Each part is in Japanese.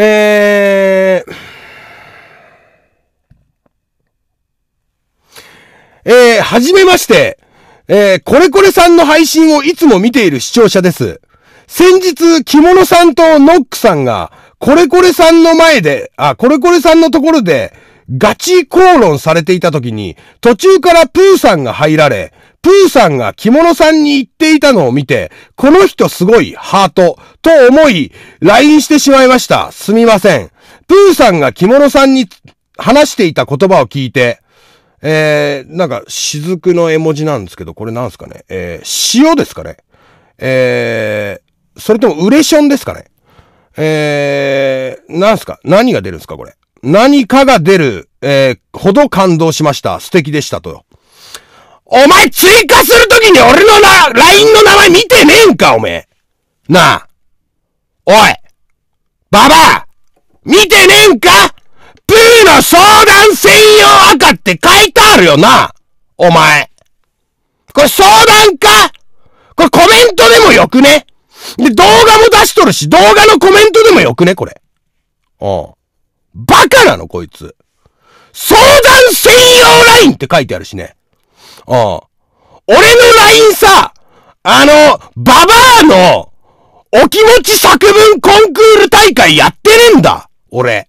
えー、えー、はじめまして、えー、これこれさんの配信をいつも見ている視聴者です。先日、着物さんとノックさんが、これこれさんの前で、あ、これこれさんのところで、ガチ口論されていた時に、途中からプーさんが入られ、プーさんが着物さんに言っていたのを見て、この人すごい、ハート、と思い、LINE してしまいました。すみません。プーさんが着物さんに話していた言葉を聞いて、えー、なんか、雫の絵文字なんですけど、これなんですかね。えー、塩ですかね。えー、それともウレションですかね。えー、なんすか何が出るんですかこれ。何かが出る、えー、ほど感動しました。素敵でしたと。お前追加するときに俺のな、LINE の名前見てねえんか、おめえ。なあ。おい。ババア見てねえんかプーの相談専用赤って書いてあるよな。お前。これ相談かこれコメントでもよくねで、動画も出しとるし、動画のコメントでもよくねこれ。うん。バカなのこいつ。相談専用 LINE って書いてあるしね。うん。俺の LINE さ、あの、ババアの、お気持ち作文コンクール大会やってねえんだ俺。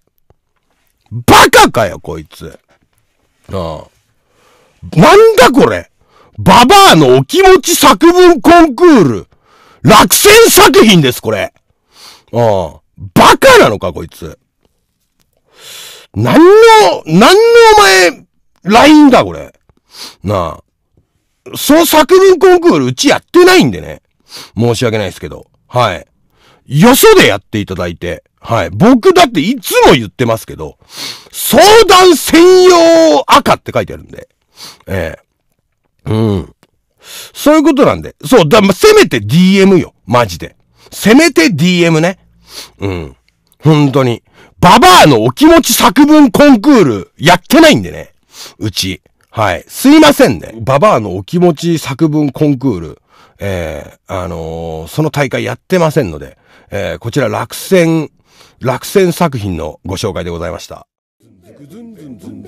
バカかよ、こいつ。うん。なんだこれババアのお気持ち作文コンクール。落選作品です、これ。うん。バカなのか、こいつ。何の、何のお前、ラインだ、これ。なあ。その作文コンクール、うちやってないんでね。申し訳ないですけど。はい。よそでやっていただいて。はい。僕だっていつも言ってますけど、相談専用赤って書いてあるんで。ええ。うん。そういうことなんで。そう、だ、ま、せめて DM よ。マジで。せめて DM ね。うん。本当に。ババアのお気持ち作文コンクール、やってないんでね。うち。はい。すいませんね。ババアのお気持ち作文コンクール。えー、あのー、その大会やってませんので、えー、こちら落選、落選作品のご紹介でございました。